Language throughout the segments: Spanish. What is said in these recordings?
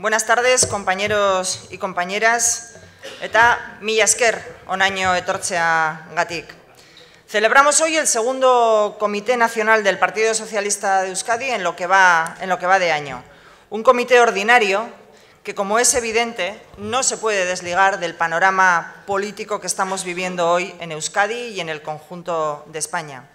Buenas tardes, compañeros y compañeras, eta on año onaino Gatik. Celebramos hoy el segundo Comité Nacional del Partido Socialista de Euskadi en lo que va de año. Un comité ordinario que, como es evidente, no se puede desligar del panorama político que estamos viviendo hoy en Euskadi y en el conjunto de España.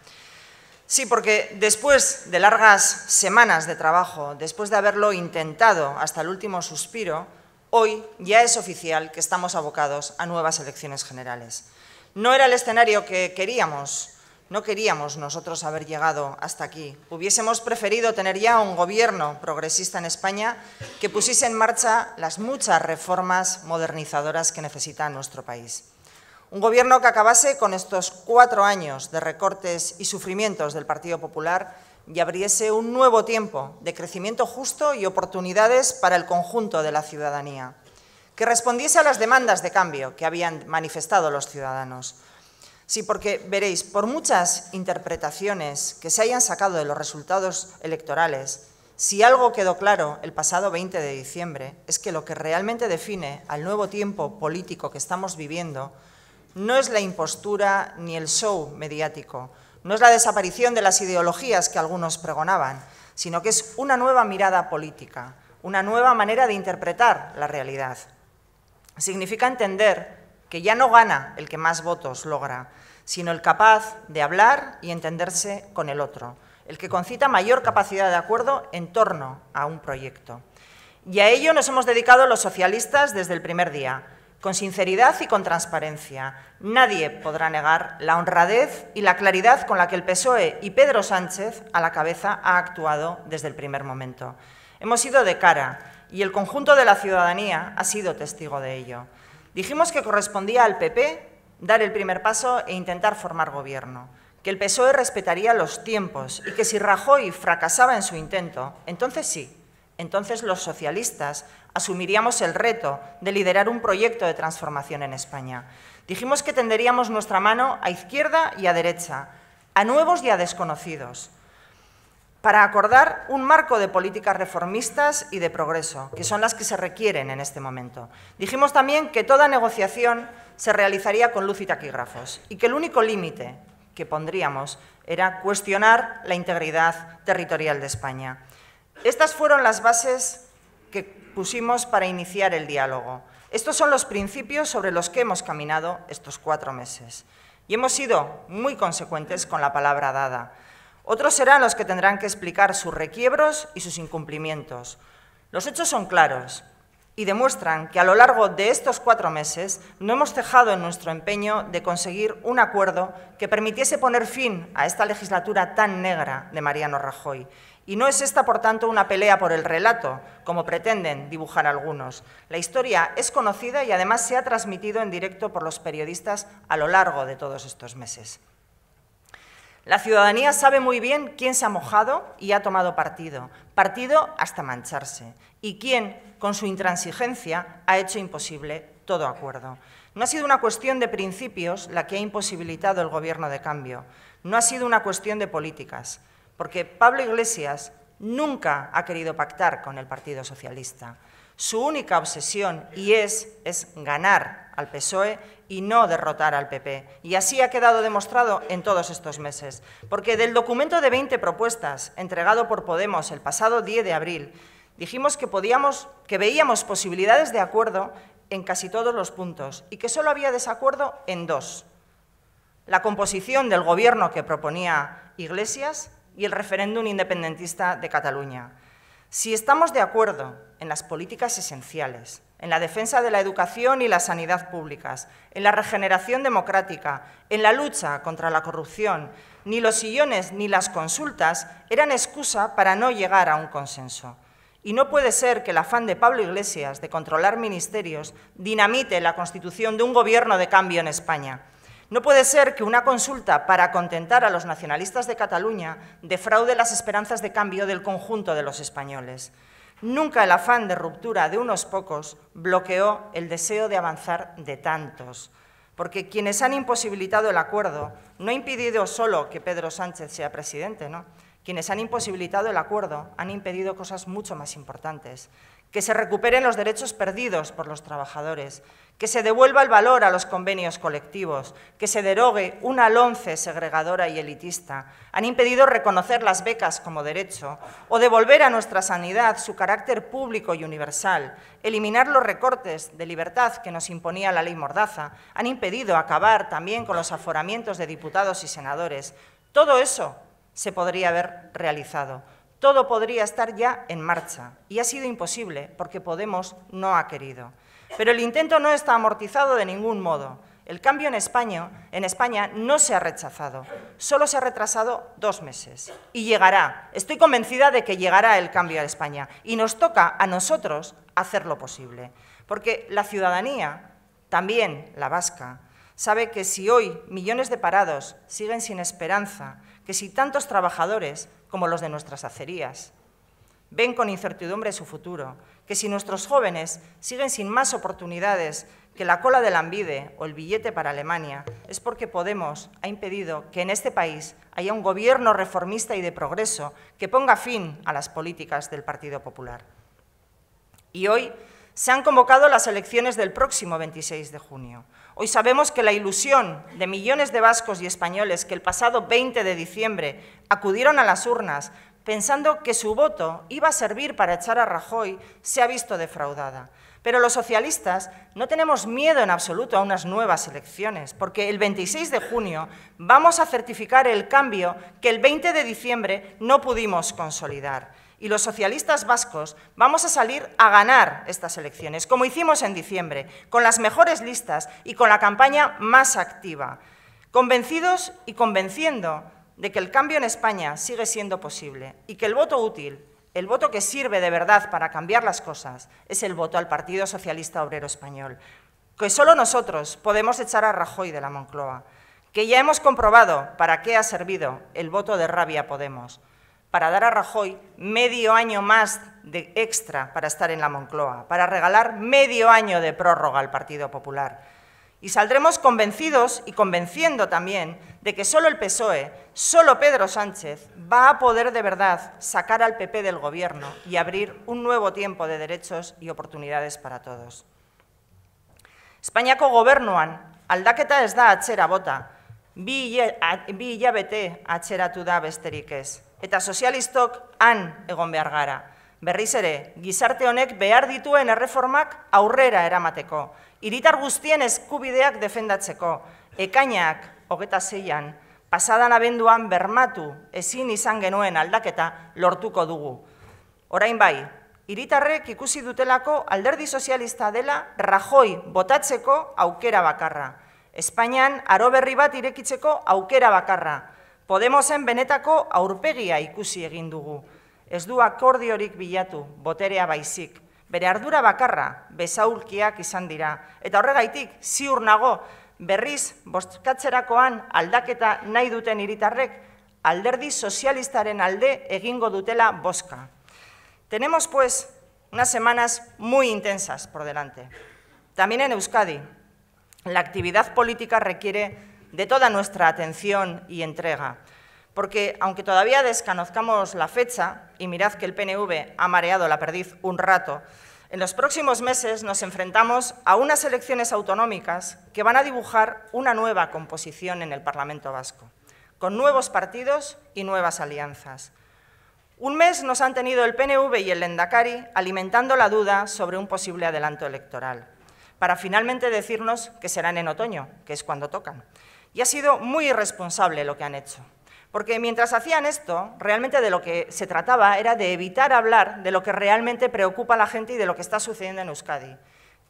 Sí, porque después de largas semanas de trabajo, después de haberlo intentado hasta el último suspiro, hoy ya es oficial que estamos abocados a nuevas elecciones generales. No era el escenario que queríamos, no queríamos nosotros haber llegado hasta aquí. Hubiésemos preferido tener ya un gobierno progresista en España que pusiese en marcha las muchas reformas modernizadoras que necesita nuestro país. Un gobierno que acabase con estos cuatro años de recortes y sufrimientos del Partido Popular y abriese un nuevo tiempo de crecimiento justo y oportunidades para el conjunto de la ciudadanía, que respondiese a las demandas de cambio que habían manifestado los ciudadanos. Sí, porque veréis, por muchas interpretaciones que se hayan sacado de los resultados electorales, si algo quedó claro el pasado 20 de diciembre es que lo que realmente define al nuevo tiempo político que estamos viviendo no es la impostura ni el show mediático, no es la desaparición de las ideologías que algunos pregonaban, sino que es una nueva mirada política, una nueva manera de interpretar la realidad. Significa entender que ya no gana el que más votos logra, sino el capaz de hablar y entenderse con el otro, el que concita mayor capacidad de acuerdo en torno a un proyecto. Y a ello nos hemos dedicado los socialistas desde el primer día, con sinceridad y con transparencia. Nadie podrá negar la honradez y la claridad con la que el PSOE y Pedro Sánchez a la cabeza ha actuado desde el primer momento. Hemos ido de cara y el conjunto de la ciudadanía ha sido testigo de ello. Dijimos que correspondía al PP dar el primer paso e intentar formar gobierno, que el PSOE respetaría los tiempos y que si Rajoy fracasaba en su intento, entonces sí, entonces los socialistas asumiríamos el reto de liderar un proyecto de transformación en España. Dijimos que tenderíamos nuestra mano a izquierda y a derecha, a nuevos y a desconocidos, para acordar un marco de políticas reformistas y de progreso, que son las que se requieren en este momento. Dijimos también que toda negociación se realizaría con luz y taquígrafos y que el único límite que pondríamos era cuestionar la integridad territorial de España. Estas fueron las bases que pusimos para iniciar el diálogo. Estos son los principios sobre los que hemos caminado estos cuatro meses. Y hemos sido muy consecuentes con la palabra dada. Otros serán los que tendrán que explicar sus requiebros y sus incumplimientos. Los hechos son claros y demuestran que a lo largo de estos cuatro meses no hemos cejado en nuestro empeño de conseguir un acuerdo que permitiese poner fin a esta legislatura tan negra de Mariano Rajoy y no es esta, por tanto, una pelea por el relato, como pretenden dibujar algunos. La historia es conocida y además se ha transmitido en directo por los periodistas a lo largo de todos estos meses. La ciudadanía sabe muy bien quién se ha mojado y ha tomado partido, partido hasta mancharse, y quién, con su intransigencia, ha hecho imposible todo acuerdo. No ha sido una cuestión de principios la que ha imposibilitado el Gobierno de cambio, no ha sido una cuestión de políticas porque Pablo Iglesias nunca ha querido pactar con el Partido Socialista. Su única obsesión y es es ganar al PSOE y no derrotar al PP. Y así ha quedado demostrado en todos estos meses, porque del documento de 20 propuestas entregado por Podemos el pasado 10 de abril, dijimos que podíamos que veíamos posibilidades de acuerdo en casi todos los puntos y que solo había desacuerdo en dos. La composición del gobierno que proponía Iglesias y el referéndum independentista de Cataluña. Si estamos de acuerdo en las políticas esenciales, en la defensa de la educación y la sanidad públicas, en la regeneración democrática, en la lucha contra la corrupción, ni los sillones ni las consultas eran excusa para no llegar a un consenso. Y no puede ser que el afán de Pablo Iglesias de controlar ministerios dinamite la constitución de un gobierno de cambio en España. No puede ser que una consulta para contentar a los nacionalistas de Cataluña defraude las esperanzas de cambio del conjunto de los españoles. Nunca el afán de ruptura de unos pocos bloqueó el deseo de avanzar de tantos, porque quienes han imposibilitado el acuerdo no han impedido solo que Pedro Sánchez sea presidente, ¿no? Quienes han imposibilitado el acuerdo han impedido cosas mucho más importantes que se recuperen los derechos perdidos por los trabajadores, que se devuelva el valor a los convenios colectivos, que se derogue una LONCE segregadora y elitista. Han impedido reconocer las becas como derecho o devolver a nuestra sanidad su carácter público y universal, eliminar los recortes de libertad que nos imponía la ley Mordaza. Han impedido acabar también con los aforamientos de diputados y senadores. Todo eso se podría haber realizado. Todo podría estar ya en marcha y ha sido imposible porque Podemos no ha querido. Pero el intento no está amortizado de ningún modo. El cambio en España, no se ha rechazado, solo se ha retrasado dos meses. Y llegará, estoy convencida de que llegará el cambio a España y nos toca a nosotros hacer lo posible. Porque la ciudadanía, también la vasca, sabe que si hoy millones de parados siguen sin esperanza, que si tantos trabajadores como los de nuestras acerías ven con incertidumbre su futuro, que si nuestros jóvenes siguen sin más oportunidades que la cola del ambide o el billete para Alemania, es porque Podemos ha impedido que en este país haya un gobierno reformista y de progreso que ponga fin a las políticas del Partido Popular. Y hoy se han convocado las elecciones del próximo 26 de junio. Hoy sabemos que la ilusión de millones de vascos y españoles que el pasado 20 de diciembre acudieron a las urnas pensando que su voto iba a servir para echar a Rajoy se ha visto defraudada. Pero los socialistas no tenemos miedo en absoluto a unas nuevas elecciones, porque el 26 de junio vamos a certificar el cambio que el 20 de diciembre no pudimos consolidar y los socialistas vascos vamos a salir a ganar estas elecciones, como hicimos en diciembre, con las mejores listas y con la campaña más activa, convencidos y convenciendo de que el cambio en España sigue siendo posible y que el voto útil, el voto que sirve de verdad para cambiar las cosas, es el voto al Partido Socialista Obrero Español, que solo nosotros podemos echar a Rajoy de la Moncloa, que ya hemos comprobado para qué ha servido el voto de rabia Podemos para dar a Rajoy medio año más de extra para estar en la Moncloa, para regalar medio año de prórroga al Partido Popular. Y saldremos convencidos y convenciendo también de que solo el PSOE, solo Pedro Sánchez, va a poder de verdad sacar al PP del Gobierno y abrir un nuevo tiempo de derechos y oportunidades para todos. Espainiako gobernuan aldaketa ez da atzera bota, bi hilabete eta sozialistok han egon behar gara. Berriz ere, gizarte honek behar dituen erreformak aurrera eramateko, hiritar guztien eskubideak defendatzeko, ekainak, hogeta zeian, pasadan abenduan bermatu ezin izan genuen aldaketa lortuko dugu. Orain bai, hiritarrek ikusi dutelako alderdi sozialista dela Rajoi botatzeko aukera bakarra. Espainian aro berri bat irekitzeko aukera bakarra. Podemosen benetako aurpegia ikusi egin dugu. Ez du akordiorik bilatu, boterea baizik. Bere ardura bakarra, bezaurkiak izan dira. Eta horregaitik, ziur nago, berriz, bostkatzerakoan aldaketa nahi duten iritarrek, alderdi sozialistaren alde egingo dutela boska. Tenemos, pues, unas semanas muy intensas por delante. También Euskadi, la actividad política requiere de toda nuestra atención y entrega. Porque aunque todavía desconozcamos la fecha, y mirad que el PNV ha mareado la perdiz un rato, en los próximos meses nos enfrentamos a unas elecciones autonómicas que van a dibujar una nueva composición en el Parlamento vasco, con nuevos partidos y nuevas alianzas. Un mes nos han tenido el PNV y el Lendakari alimentando la duda sobre un posible adelanto electoral, para finalmente decirnos que serán en otoño, que es cuando tocan. Y ha sido muy irresponsable lo que han hecho. Porque mientras hacían esto, realmente de lo que se trataba era de evitar hablar de lo que realmente preocupa a la gente y de lo que está sucediendo en Euskadi,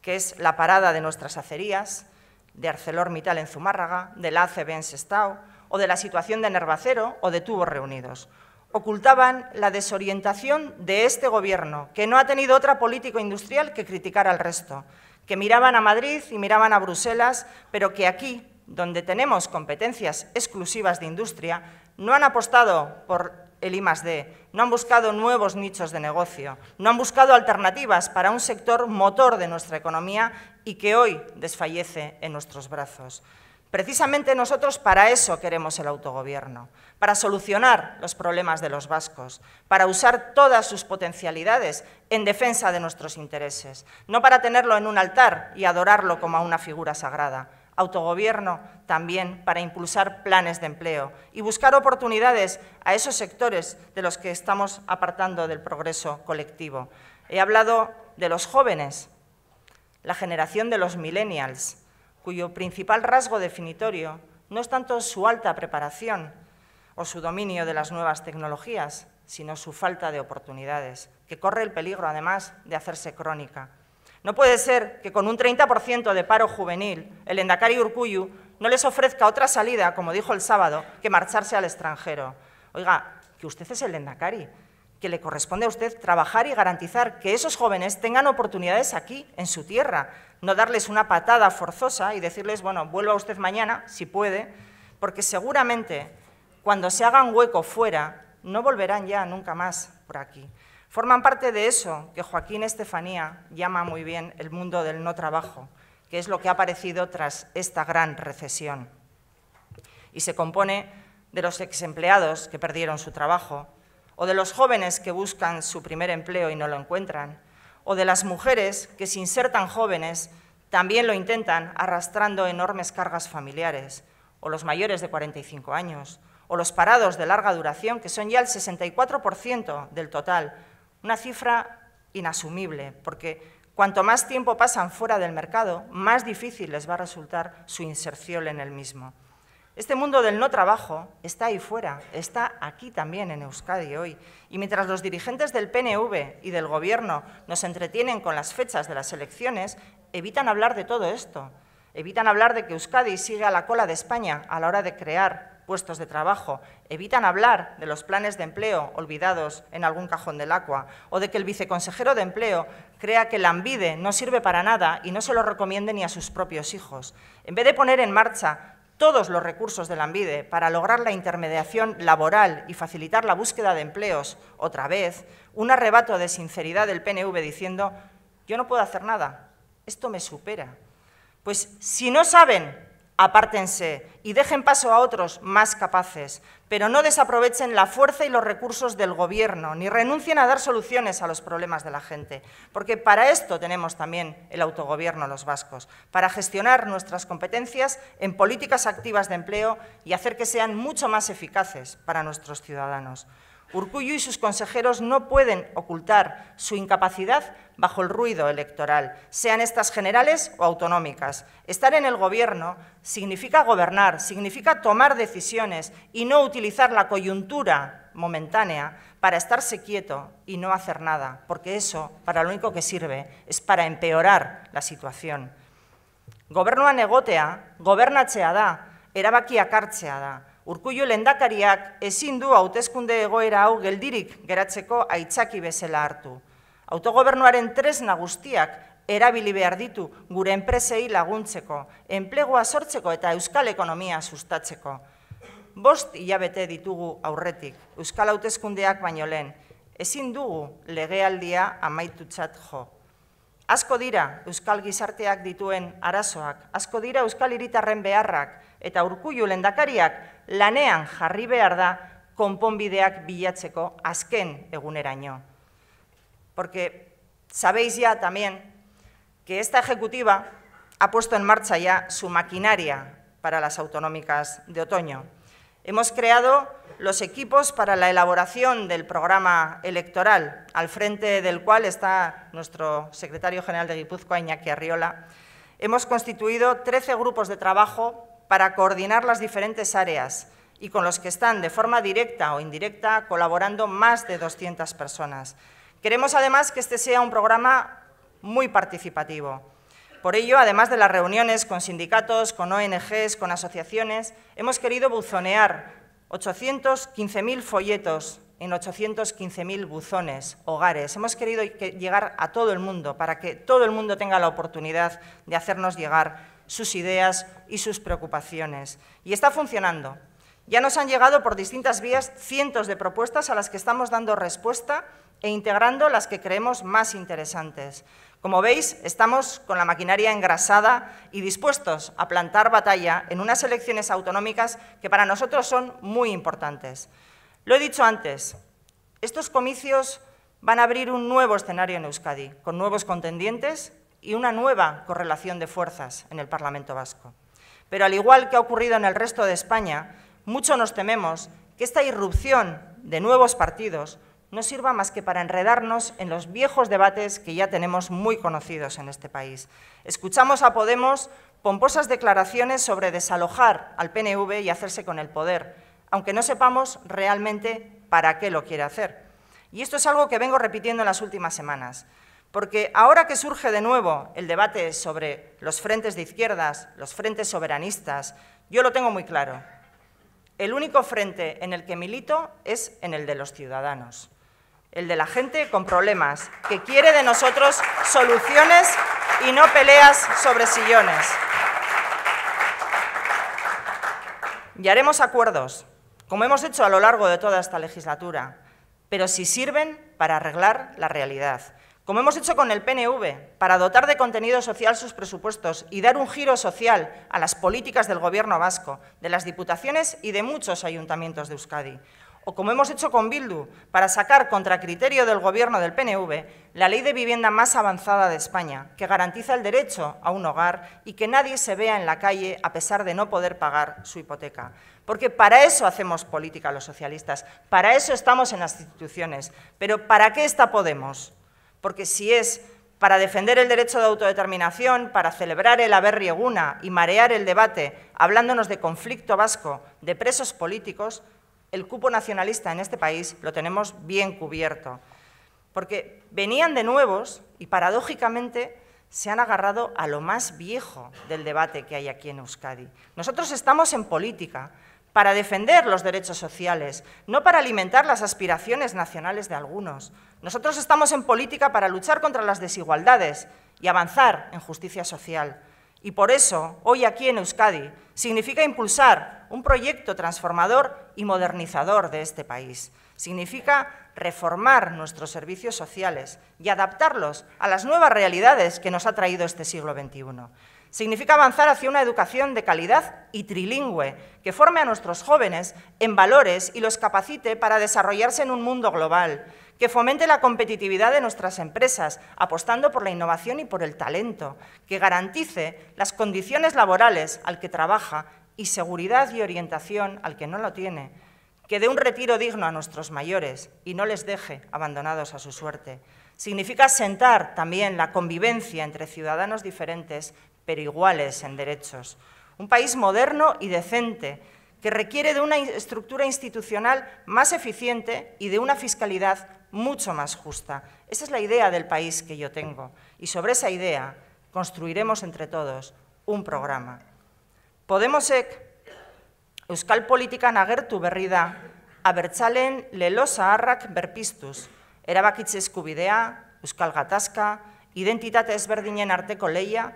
que es la parada de nuestras acerías, de ArcelorMittal en Zumárraga, de la ACB en Sestao, o de la situación de Nervacero o de Tubos Reunidos. Ocultaban la desorientación de este Gobierno, que no ha tenido otra política industrial que criticar al resto, que miraban a Madrid y miraban a Bruselas, pero que aquí donde tenemos competencias exclusivas de industria, no han apostado por el I+D, no han buscado nuevos nichos de negocio, no han buscado alternativas para un sector motor de nuestra economía y que hoy desfallece en nuestros brazos. Precisamente nosotros para eso queremos el autogobierno, para solucionar los problemas de los vascos, para usar todas sus potencialidades en defensa de nuestros intereses, no para tenerlo en un altar y adorarlo como a una figura sagrada, autogobierno también para impulsar planes de empleo y buscar oportunidades a esos sectores de los que estamos apartando del progreso colectivo. He hablado de los jóvenes, la generación de los millennials, cuyo principal rasgo definitorio no es tanto su alta preparación o su dominio de las nuevas tecnologías, sino su falta de oportunidades, que corre el peligro, además, de hacerse crónica. No puede ser que con un 30% de paro juvenil, el Endacari Urcuyu no les ofrezca otra salida, como dijo el sábado, que marcharse al extranjero. Oiga, que usted es el Endacari, que le corresponde a usted trabajar y garantizar que esos jóvenes tengan oportunidades aquí, en su tierra, no darles una patada forzosa y decirles, bueno, vuelva usted mañana, si puede, porque seguramente cuando se hagan hueco fuera, no volverán ya nunca más por aquí. Forman parte de eso que Joaquín Estefanía llama muy bien el mundo del no trabajo, que es lo que ha aparecido tras esta gran recesión. Y se compone de los exempleados que perdieron su trabajo, o de los jóvenes que buscan su primer empleo y no lo encuentran, o de las mujeres que sin ser tan jóvenes también lo intentan arrastrando enormes cargas familiares, o los mayores de 45 años, o los parados de larga duración, que son ya el 64% del total, una cifra inasumible, porque cuanto más tiempo pasan fuera del mercado, más difícil les va a resultar su inserción en el mismo. Este mundo del no trabajo está ahí fuera, está aquí también en Euskadi hoy. Y mientras los dirigentes del PNV y del Gobierno nos entretienen con las fechas de las elecciones, evitan hablar de todo esto. Evitan hablar de que Euskadi sigue a la cola de España a la hora de crear puestos de trabajo, evitan hablar de los planes de empleo olvidados en algún cajón del agua, o de que el viceconsejero de empleo crea que la ambide no sirve para nada y no se lo recomiende ni a sus propios hijos. En vez de poner en marcha todos los recursos de la para lograr la intermediación laboral y facilitar la búsqueda de empleos, otra vez, un arrebato de sinceridad del PNV diciendo, yo no puedo hacer nada, esto me supera. Pues si no saben Apártense y dejen paso a otros más capaces, pero no desaprovechen la fuerza y los recursos del Gobierno, ni renuncien a dar soluciones a los problemas de la gente, porque para esto tenemos también el autogobierno los vascos, para gestionar nuestras competencias en políticas activas de empleo y hacer que sean mucho más eficaces para nuestros ciudadanos. Urcuyo y sus consejeros no pueden ocultar su incapacidad bajo el ruido electoral, sean estas generales o autonómicas. Estar en el gobierno significa gobernar, significa tomar decisiones y no utilizar la coyuntura momentánea para estarse quieto y no hacer nada, porque eso para lo único que sirve es para empeorar la situación. goberna negotea, gobernatzea da, era hartzea da. Urkullu lendakariak ezin du hauteskunde egoera hau geldirik geratzeko aitzaki bezala hartu. Autogobernuaren tres guztiak erabili behar ditu gure enpresei laguntzeko, enplegoa sortzeko eta euskal ekonomia sustatzeko. Bost hilabete ditugu aurretik, euskal hauteskundeak baino lehen, ezin dugu legealdia amaitutzat jo. Asko dira euskal gizarteak dituen arazoak, asko dira euskal iritarren beharrak, eta urkullu lendakariak lanean jarri behar da konponbideak bilatzeko azken eguneraino. Porque sabéis ya también que esta ejecutiva ha puesto en marcha ya su maquinaria para las autonómicas de otoño. Hemos creado los equipos para la elaboración del programa electoral, al frente del cual está nuestro secretario general de Guipúzcoa, Iñaki Arriola. Hemos constituido 13 grupos de trabajo para coordinar las diferentes áreas y con los que están de forma directa o indirecta colaborando más de 200 personas. Queremos además que este sea un programa muy participativo. Por ello, además de las reuniones con sindicatos, con ONGs, con asociaciones, hemos querido buzonear 815.000 folletos en 815.000 buzones, hogares. Hemos querido llegar a todo el mundo para que todo el mundo tenga la oportunidad de hacernos llegar sus ideas y sus preocupaciones. Y está funcionando. Ya nos han llegado por distintas vías cientos de propuestas a las que estamos dando respuesta e integrando las que creemos más interesantes. Como veis, estamos con la maquinaria engrasada y dispuestos a plantar batalla en unas elecciones autonómicas que para nosotros son muy importantes. Lo he dicho antes, estos comicios van a abrir un nuevo escenario en Euskadi, con nuevos contendientes y una nueva correlación de fuerzas en el Parlamento vasco. Pero al igual que ha ocurrido en el resto de España, mucho nos tememos que esta irrupción de nuevos partidos no sirva más que para enredarnos en los viejos debates que ya tenemos muy conocidos en este país. Escuchamos a Podemos pomposas declaraciones sobre desalojar al PNV y hacerse con el poder, aunque no sepamos realmente para qué lo quiere hacer. Y esto es algo que vengo repitiendo en las últimas semanas. Porque ahora que surge de nuevo el debate sobre los frentes de izquierdas, los frentes soberanistas, yo lo tengo muy claro. El único frente en el que milito es en el de los ciudadanos, el de la gente con problemas, que quiere de nosotros soluciones y no peleas sobre sillones. Y haremos acuerdos, como hemos hecho a lo largo de toda esta legislatura, pero si sirven para arreglar la realidad como hemos hecho con el PNV, para dotar de contenido social sus presupuestos y dar un giro social a las políticas del Gobierno vasco, de las diputaciones y de muchos ayuntamientos de Euskadi. O como hemos hecho con Bildu, para sacar contra criterio del Gobierno del PNV la ley de vivienda más avanzada de España, que garantiza el derecho a un hogar y que nadie se vea en la calle a pesar de no poder pagar su hipoteca. Porque para eso hacemos política los socialistas, para eso estamos en las instituciones. Pero ¿para qué está Podemos? porque si es para defender el derecho de autodeterminación, para celebrar el haber rieguna y marear el debate, hablándonos de conflicto vasco, de presos políticos, el cupo nacionalista en este país lo tenemos bien cubierto. Porque venían de nuevos y paradójicamente se han agarrado a lo más viejo del debate que hay aquí en Euskadi. Nosotros estamos en política para defender los derechos sociales, no para alimentar las aspiraciones nacionales de algunos, nosotros estamos en política para luchar contra las desigualdades y avanzar en justicia social. Y por eso, hoy aquí en Euskadi, significa impulsar un proyecto transformador y modernizador de este país. Significa reformar nuestros servicios sociales y adaptarlos a las nuevas realidades que nos ha traído este siglo XXI. Significa avanzar hacia una educación de calidad y trilingüe, que forme a nuestros jóvenes en valores y los capacite para desarrollarse en un mundo global que fomente la competitividad de nuestras empresas, apostando por la innovación y por el talento, que garantice las condiciones laborales al que trabaja y seguridad y orientación al que no lo tiene, que dé un retiro digno a nuestros mayores y no les deje abandonados a su suerte. Significa sentar también la convivencia entre ciudadanos diferentes, pero iguales en derechos. Un país moderno y decente, que requiere de una estructura institucional más eficiente y de una fiscalidad mucho más justa. Esa es la idea del país que yo tengo y sobre esa idea construiremos entre todos un programa. Podemosek euskal politikan agertu berri da abertzalen lelo zaharrak berpistuz, erabakitze eskubidea, euskal gatazka, identitate ezberdinen arteko leia,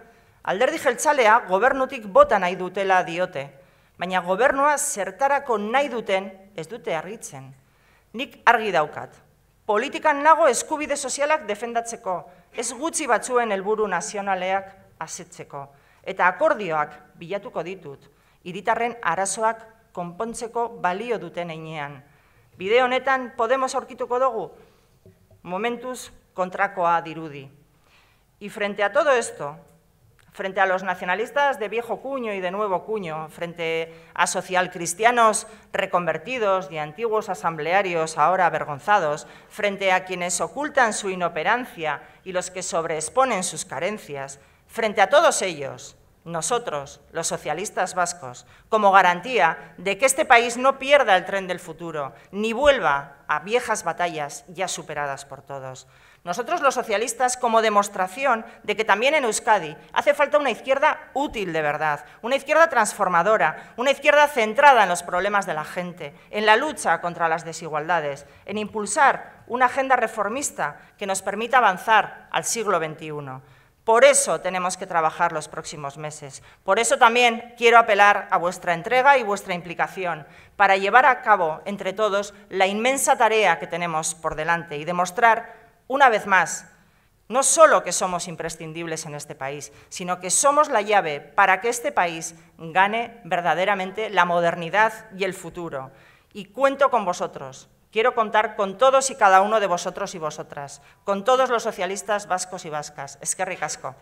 alderdi jeltzalea gobernutik bota nahi dutela diote, baina gobernua zertarako nahi duten ez dute argitzen. Nik argi daukat, politikan nago eskubide sozialak defendatzeko, ez gutxi batzuen helburu nazionaleak azetzeko. Eta akordioak bilatuko ditut, hiritarren arazoak konpontzeko balio duten einean. Bide honetan Podemos aurkituko dugu, momentuz kontrakoa dirudi. I frente a todo esto, frente a los nacionalistas de viejo cuño y de nuevo cuño, frente a socialcristianos reconvertidos y antiguos asamblearios ahora avergonzados, frente a quienes ocultan su inoperancia y los que sobreexponen sus carencias, frente a todos ellos, nosotros, los socialistas vascos, como garantía de que este país no pierda el tren del futuro, ni vuelva a viejas batallas ya superadas por todos. Nosotros los socialistas, como demostración de que también en Euskadi hace falta una izquierda útil de verdad, una izquierda transformadora, una izquierda centrada en los problemas de la gente, en la lucha contra las desigualdades, en impulsar una agenda reformista que nos permita avanzar al siglo XXI. Por eso tenemos que trabajar los próximos meses. Por eso también quiero apelar a vuestra entrega y vuestra implicación para llevar a cabo entre todos la inmensa tarea que tenemos por delante y demostrar una vez más, no solo que somos imprescindibles en este país, sino que somos la llave para que este país gane verdaderamente la modernidad y el futuro. Y cuento con vosotros. Quiero contar con todos y cada uno de vosotros y vosotras, con todos los socialistas vascos y vascas. Es que ricasco.